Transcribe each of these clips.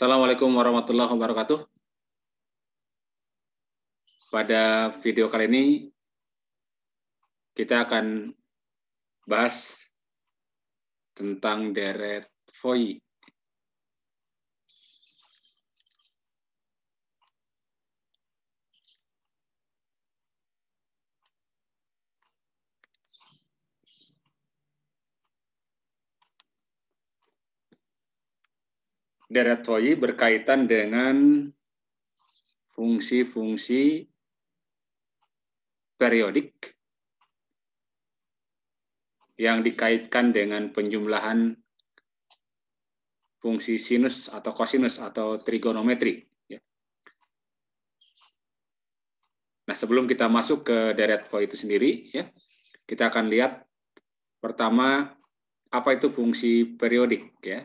Assalamualaikum warahmatullahi wabarakatuh. Pada video kali ini kita akan bahas tentang deret FOI deret toyi berkaitan dengan fungsi-fungsi periodik yang dikaitkan dengan penjumlahan fungsi sinus atau kosinus atau trigonometri. Ya. Nah, sebelum kita masuk ke deret void itu sendiri, ya, kita akan lihat pertama apa itu fungsi periodik, ya.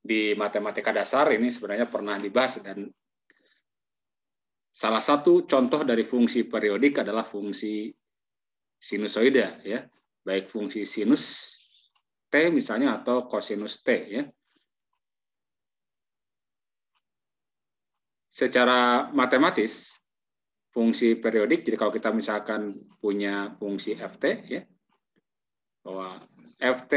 di matematika dasar ini sebenarnya pernah dibahas dan salah satu contoh dari fungsi periodik adalah fungsi sinusoida ya baik fungsi sinus t misalnya atau kosinus t ya secara matematis fungsi periodik jadi kalau kita misalkan punya fungsi ft ya bahwa ft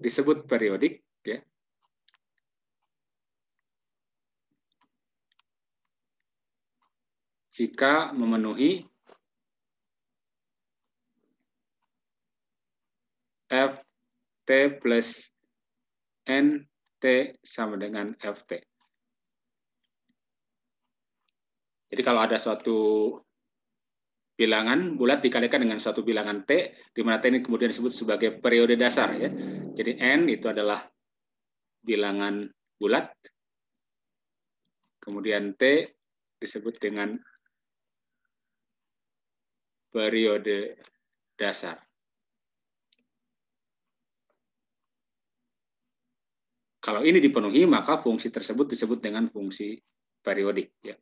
disebut periodik ya. Jika memenuhi F T plus N T sama dengan F T. Jadi kalau ada suatu bilangan bulat dikalikan dengan satu bilangan t, di mana t ini kemudian disebut sebagai periode dasar. Ya. Jadi n itu adalah bilangan bulat, kemudian t disebut dengan periode dasar. Kalau ini dipenuhi, maka fungsi tersebut disebut dengan fungsi periodik. Ya.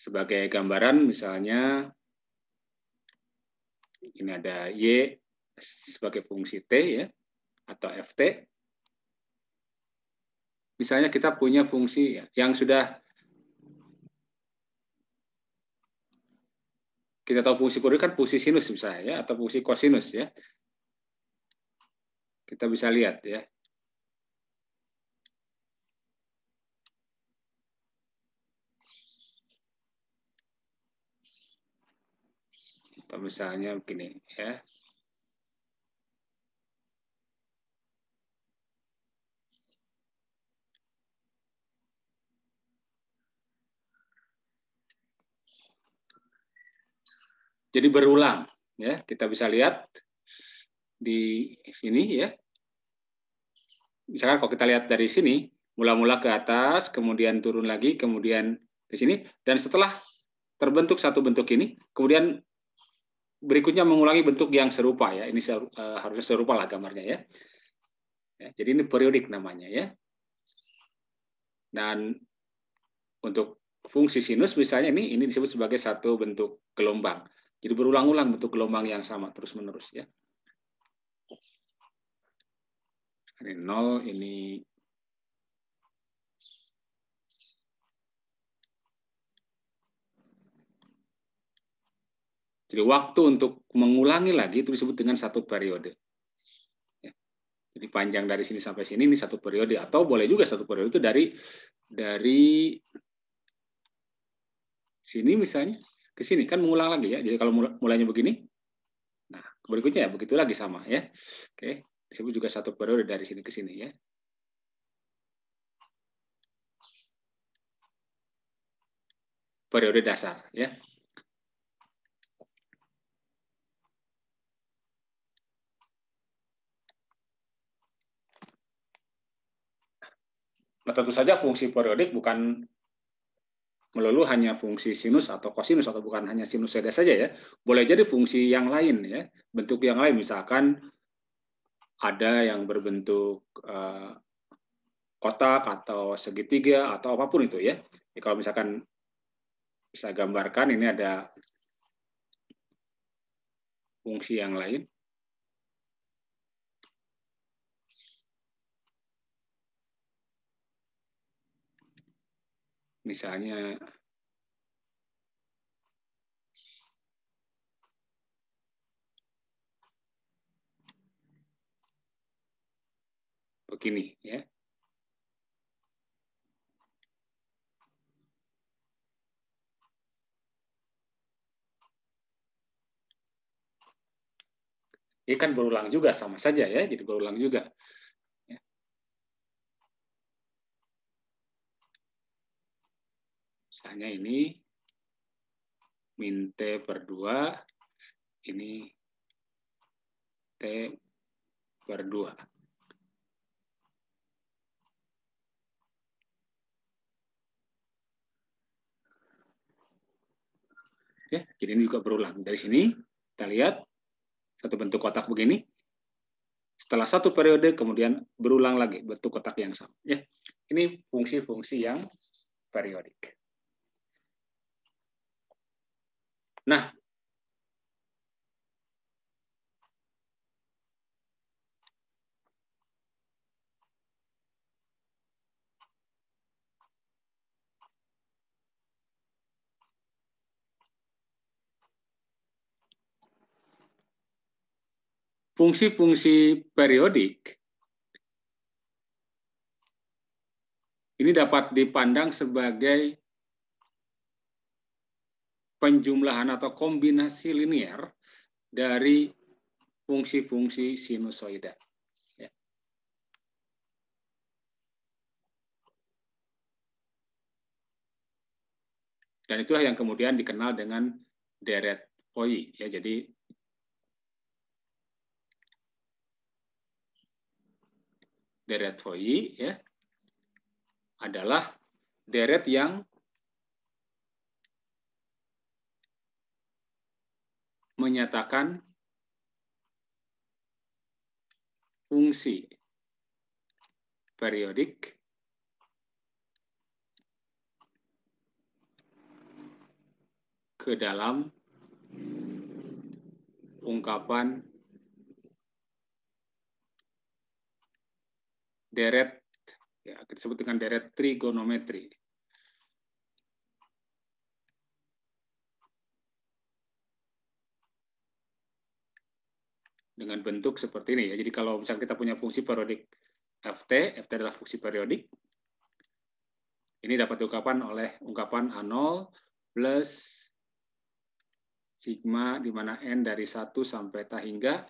Sebagai gambaran misalnya ini ada Y sebagai fungsi T ya atau FT. Misalnya kita punya fungsi yang sudah kita tahu fungsi kurir kan fungsi sinus misalnya ya, atau fungsi kosinus ya. Kita bisa lihat ya. misalnya begini ya jadi berulang ya kita bisa lihat di sini ya misalkan kalau kita lihat dari sini mula-mula ke atas kemudian turun lagi kemudian ke sini dan setelah terbentuk satu bentuk ini kemudian berikutnya mengulangi bentuk yang serupa ya. Ini seru, uh, harusnya serupa lah gambarnya ya. ya. Jadi ini periodik namanya ya. Dan untuk fungsi sinus misalnya ini ini disebut sebagai satu bentuk gelombang. Jadi berulang-ulang bentuk gelombang yang sama terus-menerus ya. Ini nol, ini waktu untuk mengulangi lagi itu disebut dengan satu periode. Ya. Jadi panjang dari sini sampai sini ini satu periode atau boleh juga satu periode itu dari dari sini misalnya ke sini kan mengulang lagi ya. Jadi kalau mulainya begini, nah berikutnya ya begitu lagi sama ya. Oke, disebut juga satu periode dari sini ke sini ya. Periode dasar ya. Nah, tentu saja fungsi periodik bukan melulu hanya fungsi sinus atau kosinus atau bukan hanya sinusoida saja ya. Boleh jadi fungsi yang lain ya, bentuk yang lain misalkan ada yang berbentuk eh, kotak atau segitiga atau apapun itu ya. Jadi kalau misalkan bisa gambarkan ini ada fungsi yang lain. misalnya begini ya. Ini kan berulang juga sama saja ya, jadi berulang juga. misalnya ini min T per 2, ini T per 2. Ya, jadi ini juga berulang. Dari sini kita lihat satu bentuk kotak begini. Setelah satu periode kemudian berulang lagi bentuk kotak yang sama. Ya, ini fungsi-fungsi yang periodik. Nah, fungsi-fungsi periodik ini dapat dipandang sebagai penjumlahan atau kombinasi linier dari fungsi-fungsi sinusoida. Ya. Dan itulah yang kemudian dikenal dengan deret poi. Ya, jadi deret poi ya, adalah deret yang menyatakan fungsi periodik ke dalam ungkapan deret ya disebut dengan deret trigonometri dengan bentuk seperti ini ya. Jadi kalau misalnya kita punya fungsi periodik ft, ft adalah fungsi periodik. Ini dapat diungkapkan oleh ungkapan A0 plus sigma di mana n dari 1 sampai t hingga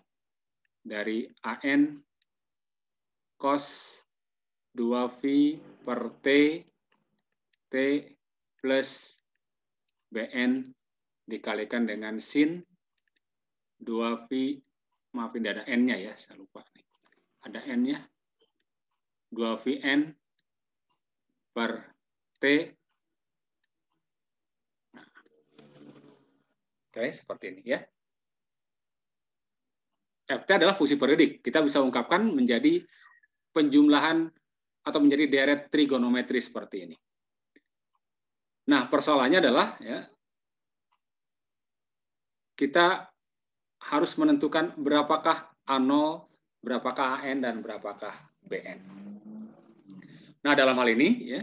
dari an cos 2v per t t plus bn dikalikan dengan sin 2v maaf tidak ada n-nya ya, saya lupa Ada n-nya. 2vn per t. Oke, nah, seperti ini ya. FT adalah fungsi periodik. Kita bisa ungkapkan menjadi penjumlahan atau menjadi deret trigonometri seperti ini. Nah, persoalannya adalah ya, kita harus menentukan berapakah A0, berapakah AN, dan berapakah BN. Nah, dalam hal ini, ya,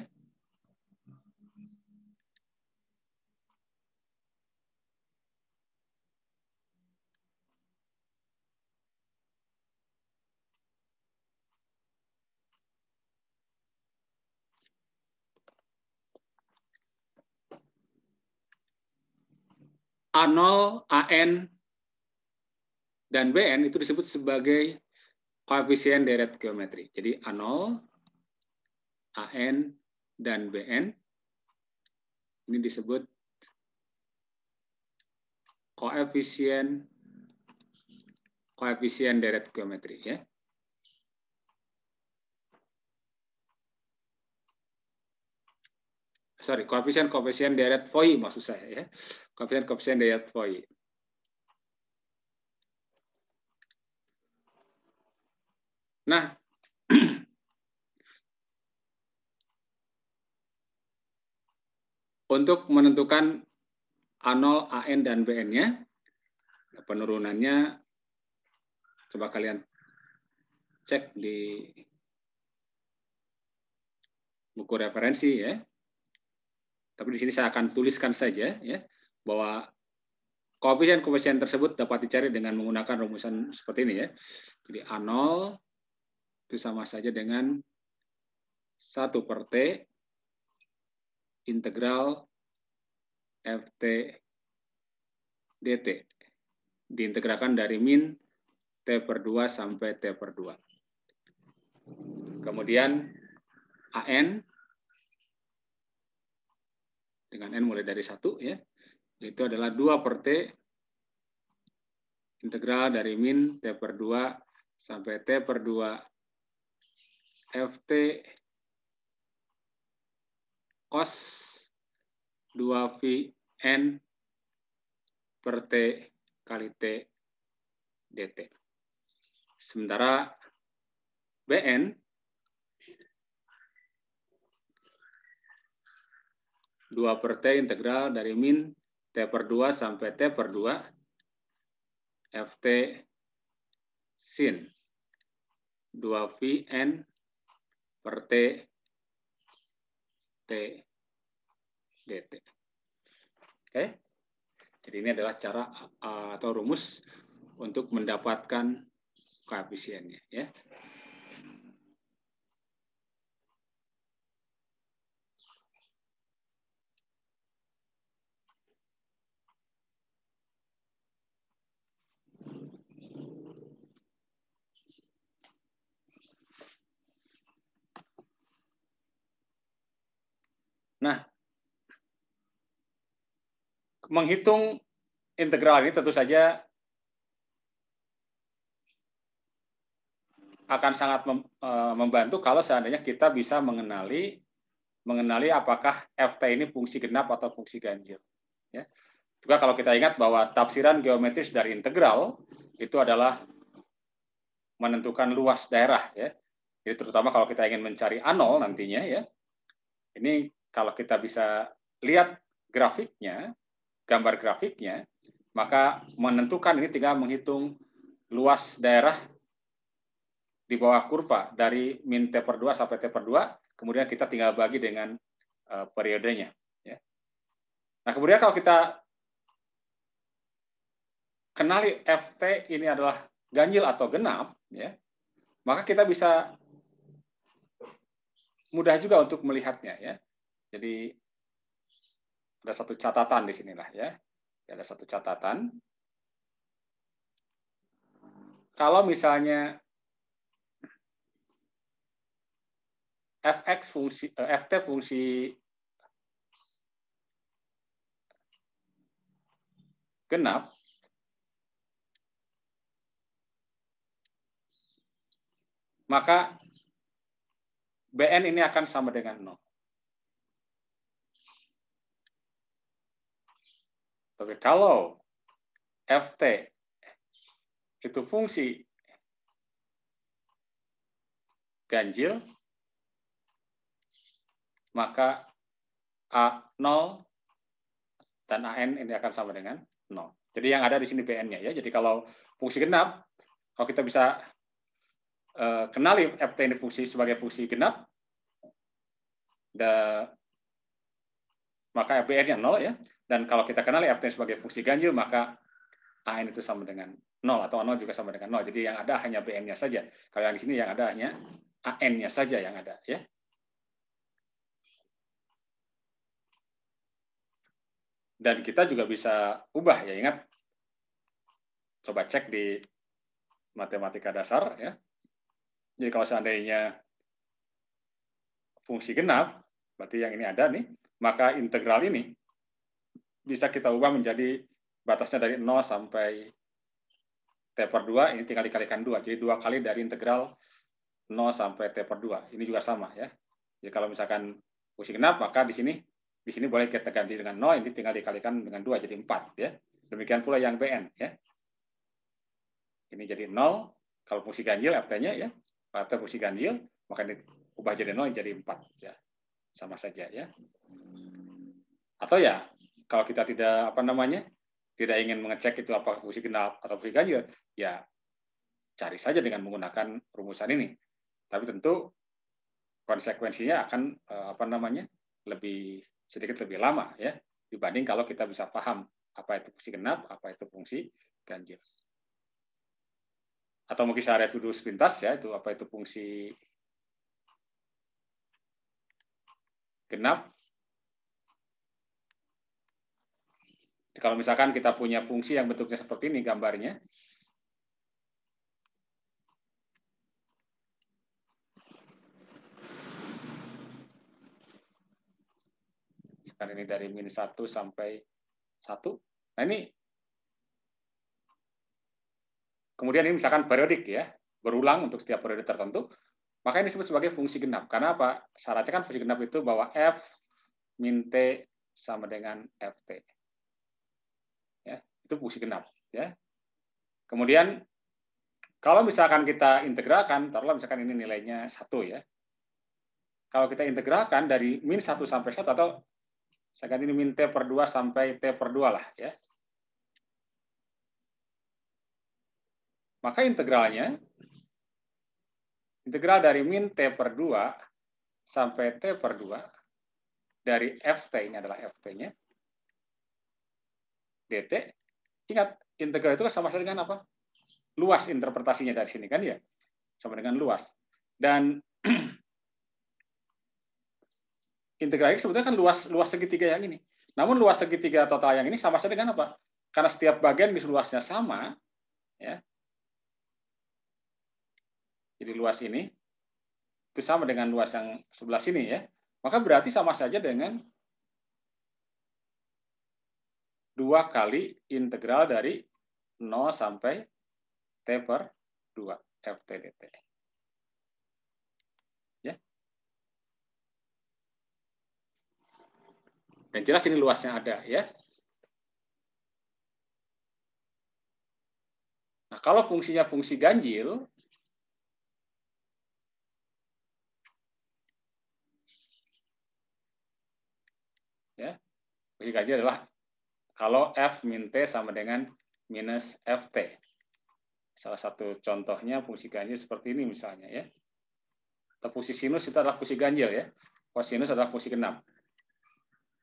A0, AN, dan BN itu disebut sebagai koefisien deret geometri. Jadi A0, AN, dan BN. Ini disebut koefisien koefisien deret geometri ya. Sorry, koefisien koefisien deret Foy maksud saya ya. Koefisien koefisien deret Foy. Nah, untuk menentukan A0, AN, dan BN-nya, penurunannya coba kalian cek di buku referensi ya. Tapi di sini saya akan tuliskan saja ya bahwa koefisien koefisien tersebut dapat dicari dengan menggunakan rumusan seperti ini ya. Jadi A0 itu sama saja dengan 1 per T integral ft dt. Diintegrakan dari min t per 2 sampai t per 2. Kemudian an dengan n mulai dari 1 ya. Itu adalah 2 per t integral dari min t per 2 sampai t per 2 FT cos 2VN per T kali T DT. Sementara BN dua per T integral dari min T per 2 sampai T per 2 FT sin 2VN per T, T, DT. Oke? Jadi ini adalah cara atau rumus untuk mendapatkan koefisiennya. Ya. menghitung integral ini tentu saja akan sangat e, membantu kalau seandainya kita bisa mengenali mengenali apakah ft ini fungsi genap atau fungsi ganjil. Ya. Juga kalau kita ingat bahwa tafsiran geometris dari integral itu adalah menentukan luas daerah. Ya. Jadi terutama kalau kita ingin mencari anol nantinya ya. Ini kalau kita bisa lihat grafiknya, gambar grafiknya, maka menentukan ini tinggal menghitung luas daerah di bawah kurva dari min T per 2 sampai T per 2, kemudian kita tinggal bagi dengan uh, periodenya. Ya. Nah, kemudian kalau kita kenali FT ini adalah ganjil atau genap, ya, maka kita bisa mudah juga untuk melihatnya. ya. Jadi ada satu catatan di sinilah ya. Ada satu catatan. Kalau misalnya fx fungsi eh, ft fungsi genap maka bn ini akan sama dengan 0. Tapi kalau ft itu fungsi ganjil, maka A0 dan AN ini akan sama dengan 0. Jadi yang ada di sini BN-nya ya. Jadi kalau fungsi genap, kalau kita bisa eh, kenali ft ini fungsi sebagai fungsi genap, maka fbr nya 0 ya. Dan kalau kita kenali ya ftn sebagai fungsi ganjil, maka AN itu sama dengan 0 atau 0 juga sama dengan 0. Jadi yang ada hanya BN-nya saja. Kalau yang di sini yang ada hanya AN-nya saja yang ada ya. Dan kita juga bisa ubah ya ingat coba cek di matematika dasar ya. Jadi kalau seandainya fungsi genap, berarti yang ini ada nih, maka integral ini bisa kita ubah menjadi batasnya dari 0 sampai t per 2, ini tinggal dikalikan 2. Jadi dua kali dari integral 0 sampai t per 2. Ini juga sama ya. Jadi kalau misalkan fungsi genap, maka di sini di sini boleh kita ganti dengan 0, ini tinggal dikalikan dengan 2, jadi 4. Ya. Demikian pula yang BN. Ya. Ini jadi 0, kalau fungsi ganjil rt ya, RT fungsi ganjil, maka ini ubah jadi 0 jadi 4. Ya sama saja ya. Hmm. Atau ya kalau kita tidak apa namanya tidak ingin mengecek itu apa fungsi genap atau fungsi ganjil, ya cari saja dengan menggunakan rumusan ini. Tapi tentu konsekuensinya akan eh, apa namanya lebih sedikit lebih lama ya dibanding kalau kita bisa paham apa itu fungsi genap, apa itu fungsi ganjil. Atau mungkin saya review dulu sepintas ya itu apa itu fungsi genap. Kalau misalkan kita punya fungsi yang bentuknya seperti ini gambarnya, sekarang ini dari minus 1 sampai 1. Nah ini, kemudian ini misalkan periodik ya, berulang untuk setiap periode tertentu. Makanya disebut sebagai fungsi genap. Karena apa? Syaratnya kan fungsi genap itu bahwa F min T sama dengan FT. Ya, itu fungsi genap. Ya. Kemudian kalau misalkan kita integralkan, taruhlah misalkan ini nilainya satu ya. Kalau kita integralkan dari min satu sampai satu atau saya ini min T per dua sampai T per dua lah ya. Maka integralnya Integral dari min T per 2 sampai T per 2 dari FT, ini adalah FT-nya, dt. Ingat, integral itu kan sama dengan apa? Luas interpretasinya dari sini kan ya? Sama dengan luas. Dan integral ini sebetulnya kan luas luas segitiga yang ini. Namun luas segitiga total yang ini sama saja dengan apa? Karena setiap bagian di luasnya sama, ya, jadi luas ini itu sama dengan luas yang sebelah sini ya. Maka berarti sama saja dengan dua kali integral dari 0 sampai T per 2 FT dt. Ya. Dan jelas ini luasnya ada ya. Nah, kalau fungsinya fungsi ganjil, ganjil adalah kalau F min T sama dengan minus FT. Salah satu contohnya fungsi ganjil seperti ini misalnya ya. Atau fungsi sinus itu adalah fungsi ganjil ya. sinus adalah fungsi genap.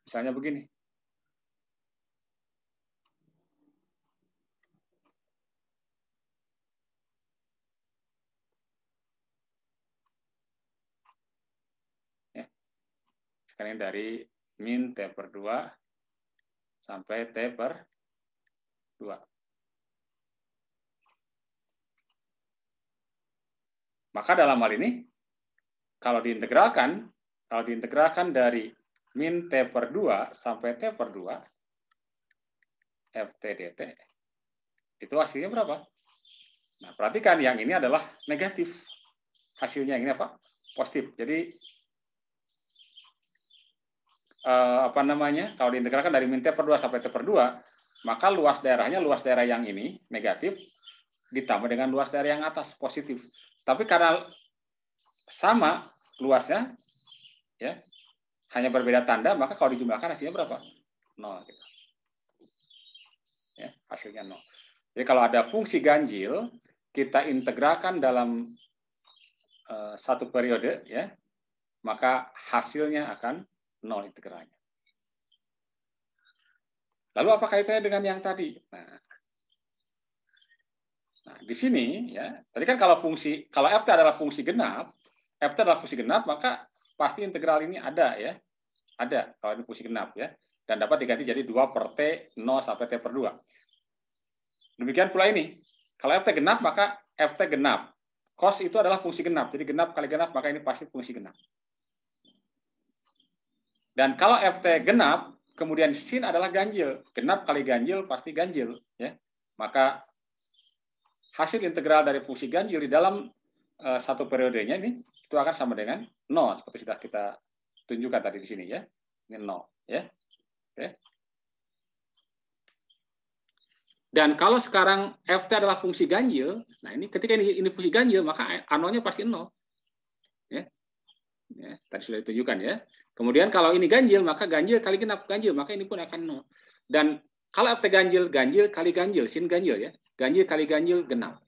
Misalnya begini. Ya. Sekarang dari min T per 2 sampai T per 2. Maka dalam hal ini, kalau diintegralkan, kalau diintegralkan dari min T per 2 sampai T per 2, FT dt, itu hasilnya berapa? Nah, perhatikan yang ini adalah negatif. Hasilnya yang ini apa? Positif. Jadi eh, apa namanya kalau diintegralkan dari min t per 2 sampai t per 2 maka luas daerahnya luas daerah yang ini negatif ditambah dengan luas daerah yang atas positif tapi karena sama luasnya ya hanya berbeda tanda maka kalau dijumlahkan hasilnya berapa nol gitu. ya hasilnya nol jadi kalau ada fungsi ganjil kita integralkan dalam uh, satu periode ya maka hasilnya akan nol integralnya. Lalu apa kaitannya dengan yang tadi? Nah, nah di sini ya, tadi kan kalau fungsi kalau f adalah fungsi genap, f adalah fungsi genap maka pasti integral ini ada ya, ada kalau ini fungsi genap ya, dan dapat diganti jadi 2 per t 0 sampai t per 2. Demikian pula ini, kalau f t genap maka f t genap, cos itu adalah fungsi genap, jadi genap kali genap maka ini pasti fungsi genap. Dan kalau FT genap, kemudian sin adalah ganjil. Genap kali ganjil pasti ganjil. Ya. Maka hasil integral dari fungsi ganjil di dalam uh, satu periodenya ini itu akan sama dengan 0 seperti sudah kita tunjukkan tadi di sini ya. Ini 0 ya. Oke. Dan kalau sekarang FT adalah fungsi ganjil, nah ini ketika ini, ini fungsi ganjil maka anonya pasti 0 tadi sudah ditunjukkan ya. Kemudian kalau ini ganjil, maka ganjil kali genap ganjil, maka ini pun akan nol. Dan kalau FT ganjil, ganjil kali ganjil, sin ganjil ya. Ganjil kali ganjil genap.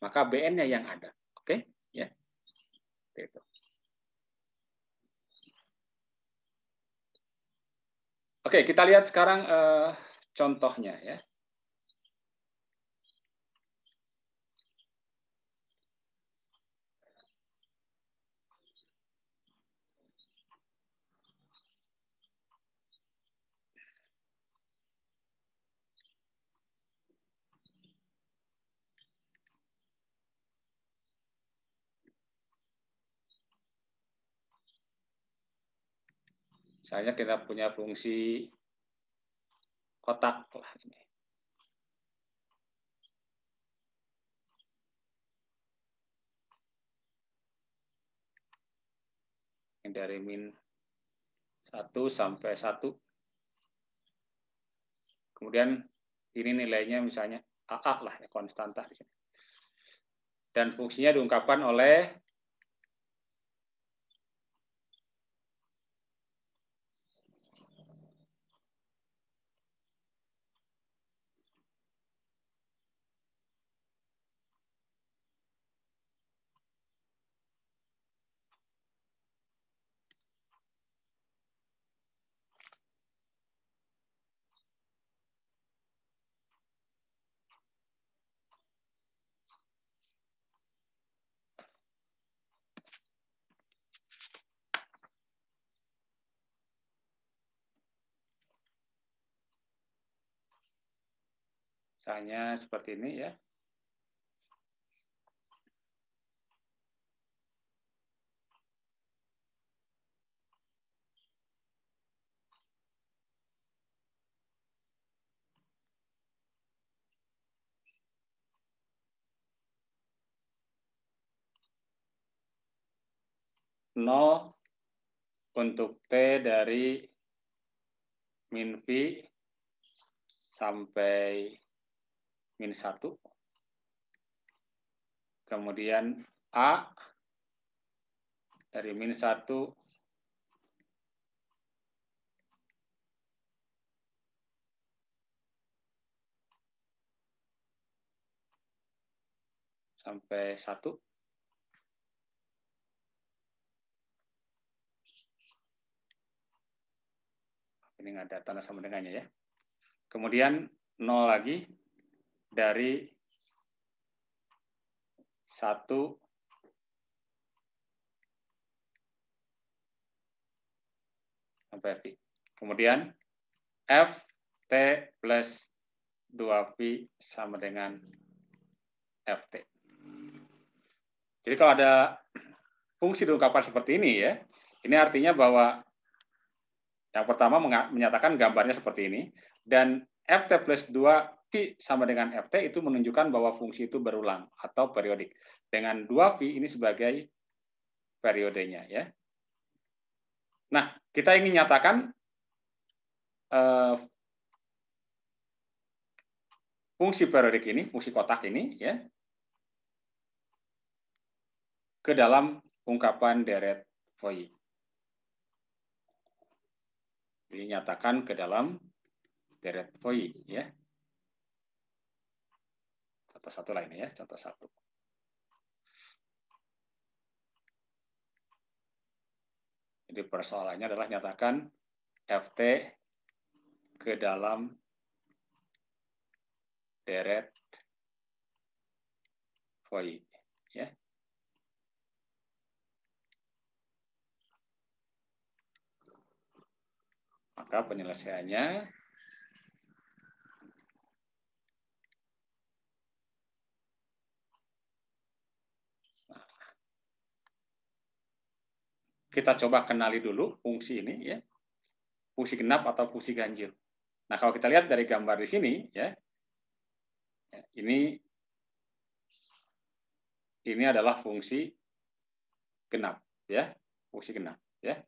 Maka BN-nya yang ada. Oke, ya. Itu. Oke, kita lihat sekarang uh, contohnya ya. Misalnya kita punya fungsi kotak lah ini. Ini dari min 1 sampai 1. Kemudian ini nilainya misalnya AA lah, ya, konstanta di Dan fungsinya diungkapkan oleh Misalnya seperti ini ya. nol untuk T dari min V sampai minus 1. Kemudian A dari minus 1 sampai 1. Ini nggak ada tanda sama dengannya ya. Kemudian 0 lagi dari satu sampai ya, Pi. Kemudian F T plus dua v sama dengan f t. Jadi kalau ada fungsi diungkapkan seperti ini ya, ini artinya bahwa yang pertama menyatakan gambarnya seperti ini, dan f t plus dua P sama dengan FT itu menunjukkan bahwa fungsi itu berulang atau periodik. Dengan 2V ini sebagai periodenya ya. Nah, kita ingin nyatakan uh, fungsi periodik ini, fungsi kotak ini ya ke dalam ungkapan deret Fourier. Dinyatakan ke dalam deret Fourier ya contoh satu lainnya ya, contoh satu. Jadi persoalannya adalah nyatakan FT ke dalam deret void Ya. Maka penyelesaiannya kita coba kenali dulu fungsi ini ya. Fungsi genap atau fungsi ganjil. Nah, kalau kita lihat dari gambar di sini ya. Ini ini adalah fungsi genap ya, fungsi genap ya.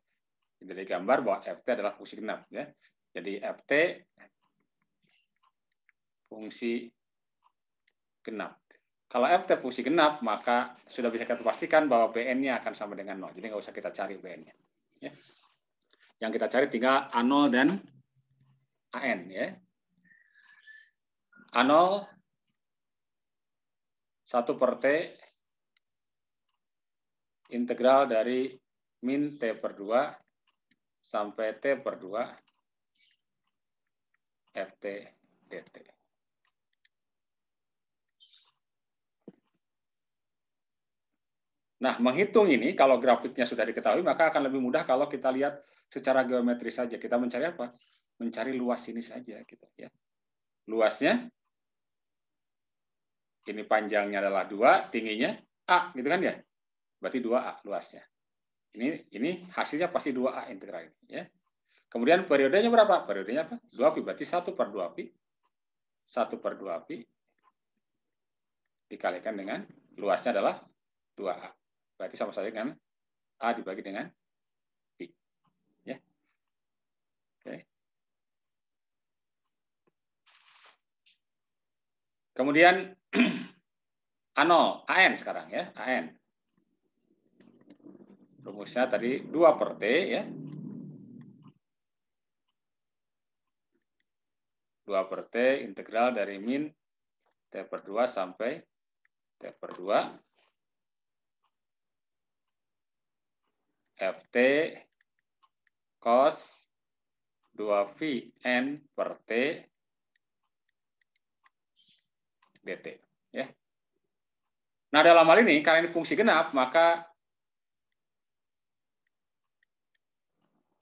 Dari gambar bahwa FT adalah fungsi genap ya. Jadi FT fungsi genap kalau f tet fungsi genap, maka sudah bisa kita pastikan bahwa bn-nya akan sama dengan 0. Jadi nggak usah kita cari bn-nya. Ya. Yang kita cari tinggal a0 dan an. Ya. A0 1 per T integral dari min T per 2 sampai T per 2 FT DT. Nah, menghitung ini kalau grafiknya sudah diketahui, maka akan lebih mudah kalau kita lihat secara geometris saja. Kita mencari apa? Mencari luas ini saja. kita gitu, ya. Luasnya, ini panjangnya adalah 2, tingginya A, gitu kan ya? Berarti 2A luasnya. Ini ini hasilnya pasti 2A integral ini. Ya. Kemudian periodenya berapa? Periodenya apa? 2Pi, berarti 1 per 2Pi. 1 per 2Pi dikalikan dengan luasnya adalah 2A. Berarti sama saja dengan A dibagi dengan B. Ya. Oke. Okay. Kemudian A0, AN sekarang ya, AN. Rumusnya tadi 2 per T ya. 2 per T integral dari min T per 2 sampai T per 2 FT cos 2 v N per T dt. Ya. Nah, dalam hal ini, karena ini fungsi genap, maka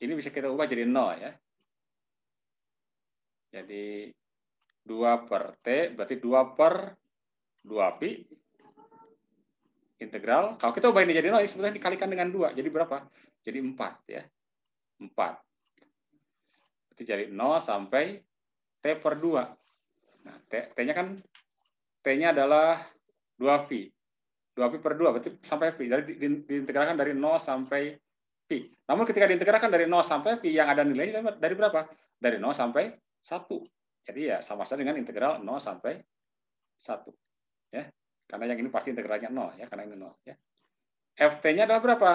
ini bisa kita ubah jadi 0 ya. Jadi 2 per T berarti 2 per 2 pi integral. Kalau kita ubah ini jadi nol, ini sebetulnya dikalikan dengan dua. Jadi berapa? Jadi empat ya. Empat. Berarti dari nol sampai t per dua. Nah, t-nya kan t-nya adalah dua pi dua pi per dua berarti sampai pi. Jadi diintegralkan dari nol sampai pi. Namun ketika diintegralkan dari nol sampai pi yang ada nilainya dari berapa? Dari nol sampai satu. Jadi ya sama saja dengan integral nol sampai satu Ya. Karena yang ini pasti integralnya nol ya, karena ini nol ya. FT-nya adalah berapa?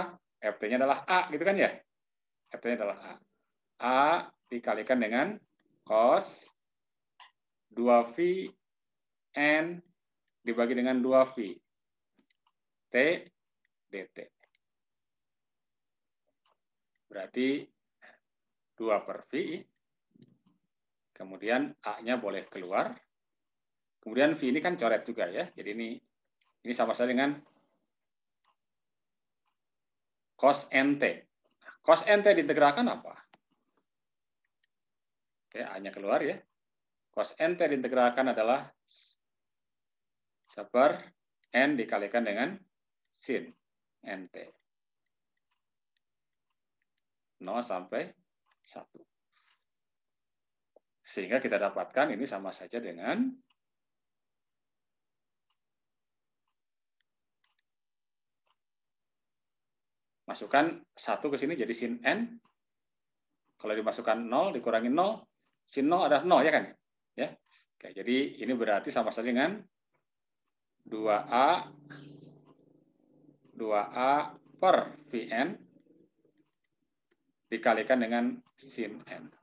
FT-nya adalah A gitu kan ya? FT-nya adalah A. A dikalikan dengan cos 2V N dibagi dengan 2V T DT. Berarti 2 per V. Kemudian A-nya boleh keluar. Kemudian V ini kan coret juga ya. Jadi ini ini sama saja dengan cos nt. Cos nt diintegralkan apa? Oke, hanya keluar ya. Cos nt diintegralkan adalah sabar n dikalikan dengan sin nt. 0 sampai 1. Sehingga kita dapatkan ini sama saja dengan masukkan satu ke sini jadi sin n. Kalau dimasukkan 0 dikurangi 0, sin 0 adalah 0 ya kan? Ya. Oke, jadi ini berarti sama saja dengan 2A 2A per Vn dikalikan dengan sin N.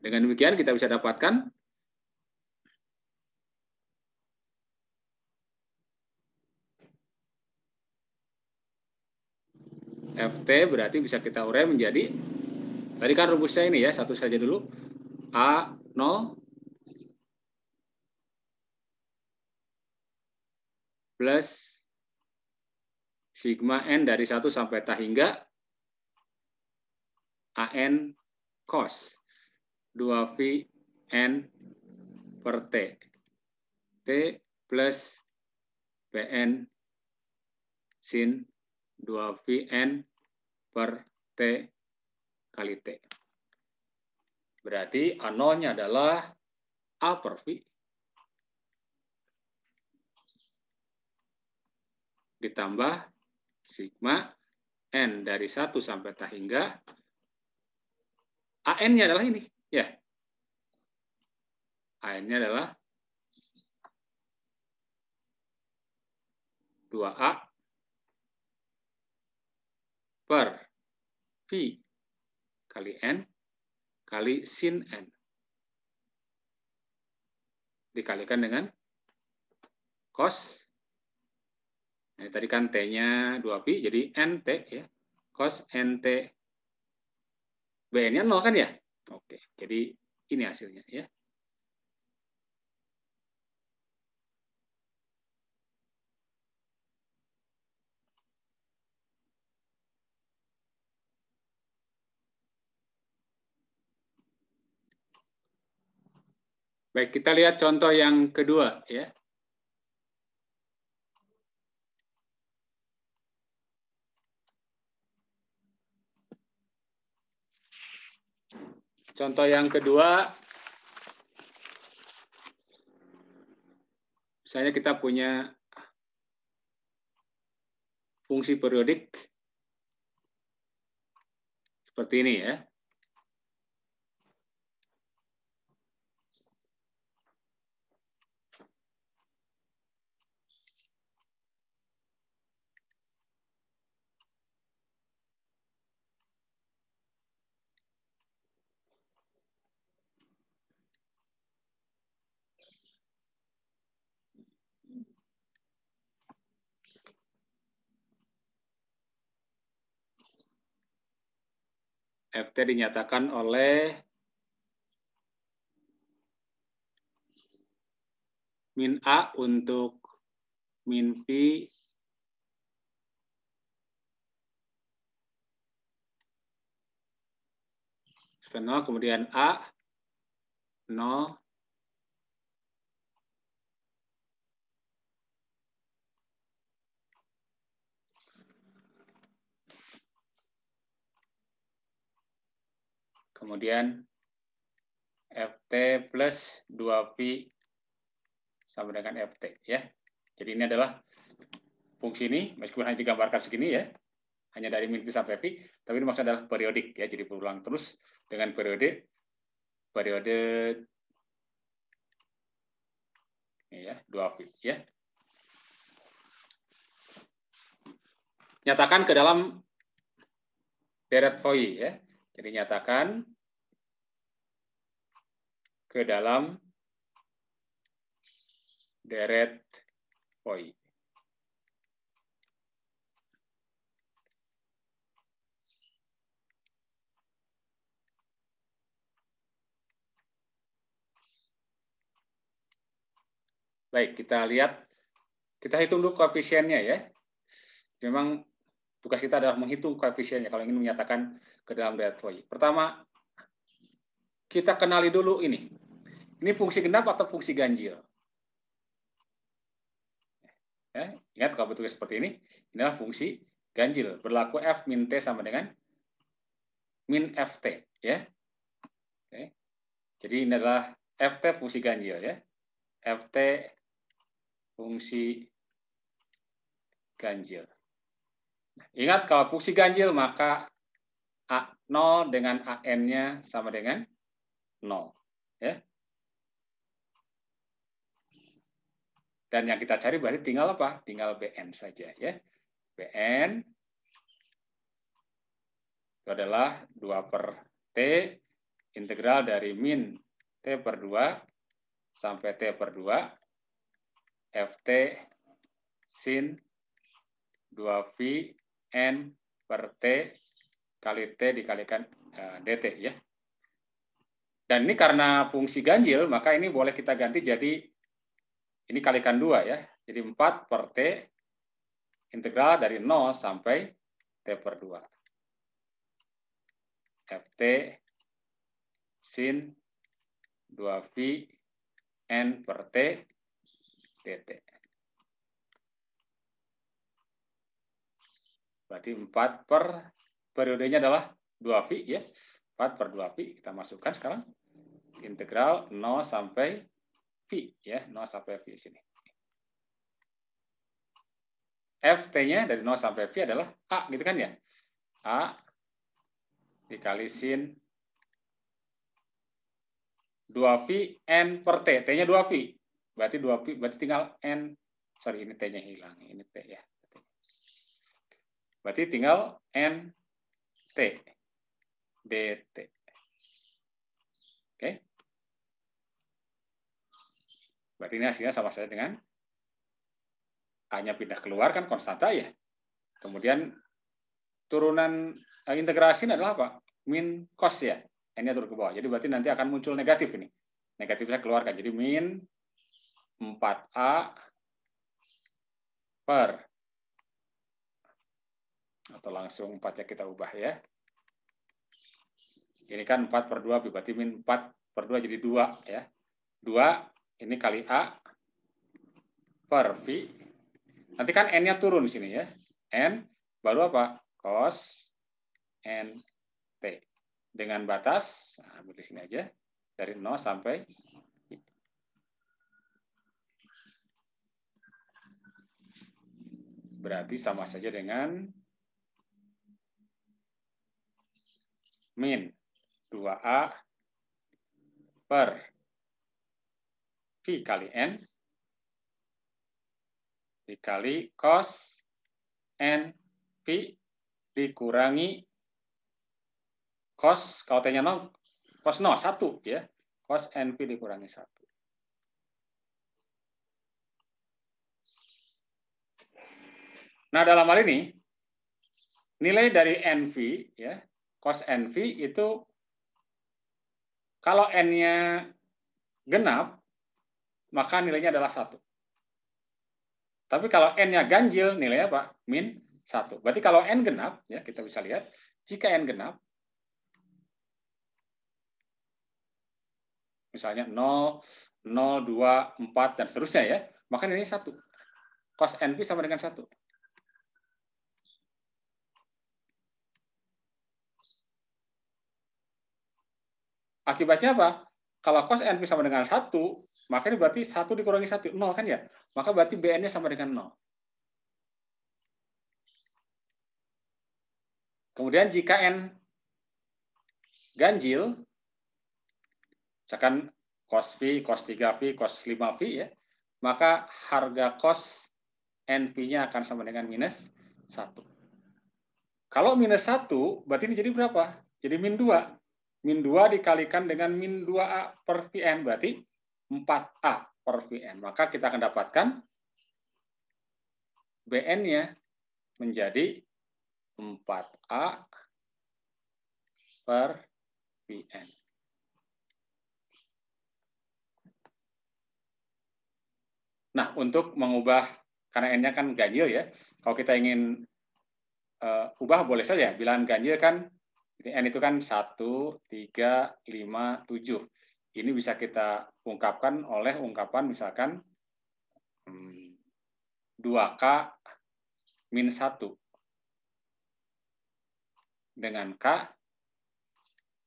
Dengan demikian kita bisa dapatkan FT berarti bisa kita urai menjadi tadi kan rumusnya ini ya satu saja dulu A 0 plus sigma n dari 1 sampai tak hingga AN cos 2V N per T. T plus PN sin 2 v N per T kali T. Berarti a nolnya adalah A per V. Ditambah sigma N dari 1 sampai tak hingga. AN-nya adalah ini akhirnya adalah 2A per V kali N kali sin N. Dikalikan dengan cos. Nah, tadi kan T-nya 2 p jadi NT ya. Cos NT. BN-nya 0 kan ya? Oke, jadi ini hasilnya ya. Baik, kita lihat contoh yang kedua ya. Contoh yang kedua, misalnya kita punya fungsi periodik seperti ini ya. FT dinyatakan oleh min A untuk min P fenol, kemudian A, 0, Kemudian FT plus 2 v sama dengan FT. ya. Jadi ini adalah fungsi ini, meskipun hanya digambarkan segini ya, hanya dari min sampai pi, tapi ini maksudnya adalah periodik. ya. Jadi berulang terus dengan periode periode ya, 2 v Ya. Nyatakan ke dalam deret Foy. Ya. Jadi nyatakan ke dalam deret koi. Baik, kita lihat, kita hitung dulu koefisiennya ya. Memang tugas kita adalah menghitung koefisiennya kalau ingin menyatakan ke dalam deret Fourier. Pertama, kita kenali dulu ini ini fungsi genap atau fungsi ganjil? Ya, ingat kalau betul-betul seperti ini, inilah fungsi ganjil. Berlaku F min T sama dengan min FT. Ya. Oke. Jadi ini adalah FT fungsi ganjil. ya. FT fungsi ganjil. ingat kalau fungsi ganjil maka A0 dengan AN-nya sama dengan 0. Ya. Dan yang kita cari berarti tinggal apa? Tinggal BN saja ya. BN itu adalah 2 per T integral dari min T per 2 sampai T per 2 FT sin 2V N per T kali T dikalikan eh, DT ya. Dan ini karena fungsi ganjil, maka ini boleh kita ganti jadi ini kalikan dua ya. Jadi 4 per T integral dari 0 sampai T per 2. FT sin 2V N per T dt. Berarti 4 per periodenya adalah 2V ya. 4 per 2V kita masukkan sekarang. Integral 0 sampai V ya 0 sampai V di sini. FT-nya dari 0 sampai V adalah A gitu kan ya. A dikali sin 2V N per T. T-nya 2V. Berarti 2V, berarti tinggal N. Sorry, ini T-nya hilang. Ini T ya. Berarti tinggal N T. DT. Oke. Okay. Berarti ini hasilnya sama saja dengan hanya pindah keluar kan konstanta ya. Kemudian turunan eh, integrasi ini adalah apa? Min cos ya. Ini turun ke bawah. Jadi berarti nanti akan muncul negatif ini. Negatifnya keluarkan. Jadi min 4A per atau langsung 4 ya kita ubah ya. Ini kan 4 per 2, berarti min 4 per 2 jadi 2 ya. 2 ini kali A per V. Nanti kan N-nya turun di sini ya. N baru apa? Cos N T. Dengan batas, nah, ambil di sini aja, dari 0 sampai berarti sama saja dengan min 2A per V kali n dikali cos n V dikurangi cos kalau t-nya 0 cos 0 1 ya cos n V dikurangi 1 Nah, dalam hal ini nilai dari NV ya, cos NV itu kalau n-nya genap maka nilainya adalah satu. Tapi kalau n-nya ganjil, nilainya apa? Min 1. Berarti kalau n genap, ya kita bisa lihat, jika n genap, misalnya 0, 0, 2, 4, dan seterusnya ya, maka nilainya 1. Cos NP sama dengan 1. Akibatnya apa? Kalau cos NP sama dengan 1, Makanya berarti satu dikurangi satu nol kan ya? Maka berarti BN-nya sama dengan nol. Kemudian jika N ganjil, misalkan cos V, cos 3V, cos 5V ya, maka harga cos NP-nya akan sama dengan minus 1. Kalau minus 1, berarti ini jadi berapa? Jadi min 2. Min 2 dikalikan dengan min 2A per Vn, berarti 4A per Vn. Maka kita akan dapatkan Bn-nya menjadi 4A per Vn. Nah, untuk mengubah, karena N-nya kan ganjil ya, kalau kita ingin uh, ubah boleh saja, bilangan ganjil kan, N itu kan 1, 3, 5, 7 ini bisa kita ungkapkan oleh ungkapan misalkan 2K min 1. Dengan K,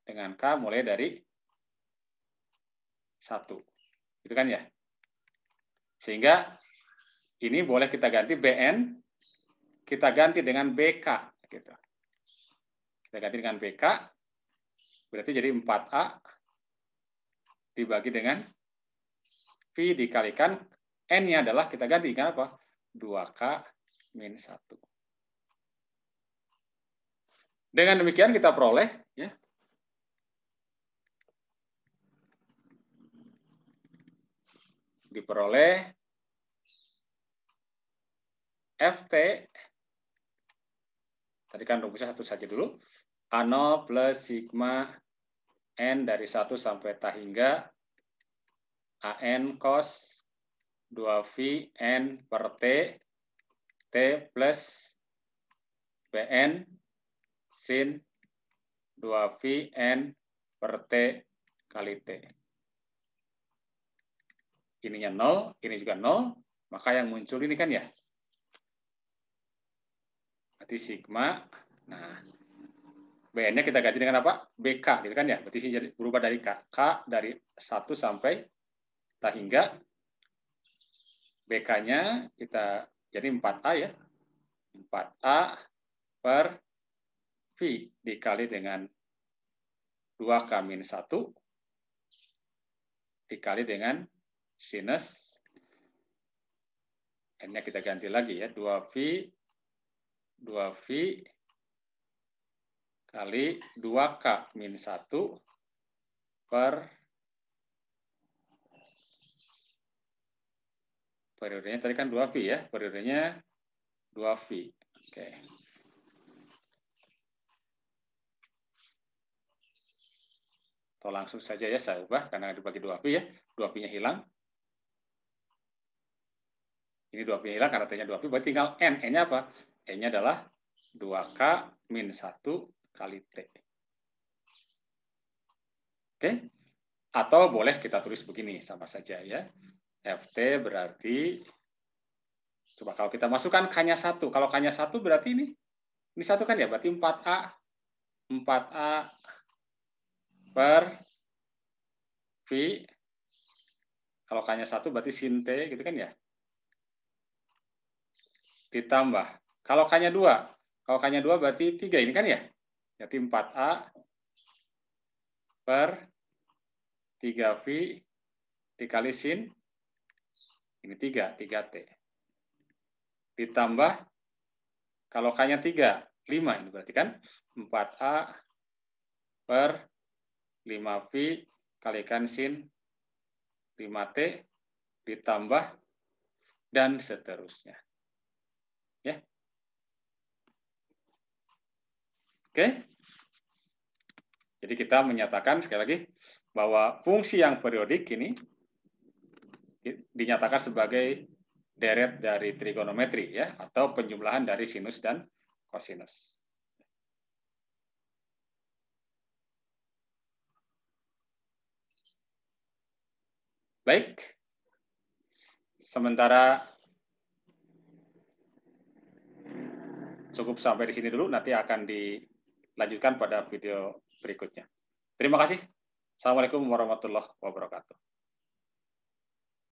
dengan K mulai dari 1. Itu kan ya? Sehingga ini boleh kita ganti BN, kita ganti dengan BK. Gitu. Kita ganti dengan BK, berarti jadi 4A dibagi dengan V dikalikan N-nya adalah kita ganti. apa 2K min 1. Dengan demikian kita peroleh ya, diperoleh FT tadi kan rumusnya satu saja dulu A0 plus sigma N dari 1 sampai T hingga AN cos 2V N per T, T plus BN sin 2V N per T kali T. Ininya 0, ini juga 0, maka yang muncul ini kan ya. Berarti sigma, nah BN-nya kita ganti dengan apa? BK, gitu kan ya. Berarti jadi berubah dari K. K dari 1 sampai tak hingga BK-nya kita jadi 4A ya. 4A per V dikali dengan 2K-1 dikali dengan sinus N-nya kita ganti lagi ya. 2V 2V kali 2K min 1 per periodenya tadi kan 2V ya, periodenya 2V. Oke. Atau langsung saja ya saya ubah karena dibagi 2V ya, 2V-nya hilang. Ini 2V -nya hilang karena T-nya 2V, berarti tinggal N. N-nya apa? N-nya adalah 2K min 1 kali T. Oke? Atau boleh kita tulis begini, sama saja ya. FT berarti, coba kalau kita masukkan K-nya 1. Kalau K-nya 1 berarti ini, ini satu kan ya, berarti 4A, 4A per V. Kalau K-nya 1 berarti sin T gitu kan ya. Ditambah. Kalau K-nya 2, kalau K-nya 2 berarti 3 ini kan ya. Jadi 4A per 3V dikali sin, ini 3, 3T. Ditambah, kalau K-nya 3, 5 ini berarti kan 4A per 5V kalikan sin 5T ditambah dan seterusnya. Oke? Jadi kita menyatakan sekali lagi bahwa fungsi yang periodik ini dinyatakan sebagai deret dari trigonometri ya atau penjumlahan dari sinus dan kosinus. Baik. Sementara cukup sampai di sini dulu nanti akan di lanjutkan pada video berikutnya. Terima kasih. Assalamualaikum warahmatullahi wabarakatuh.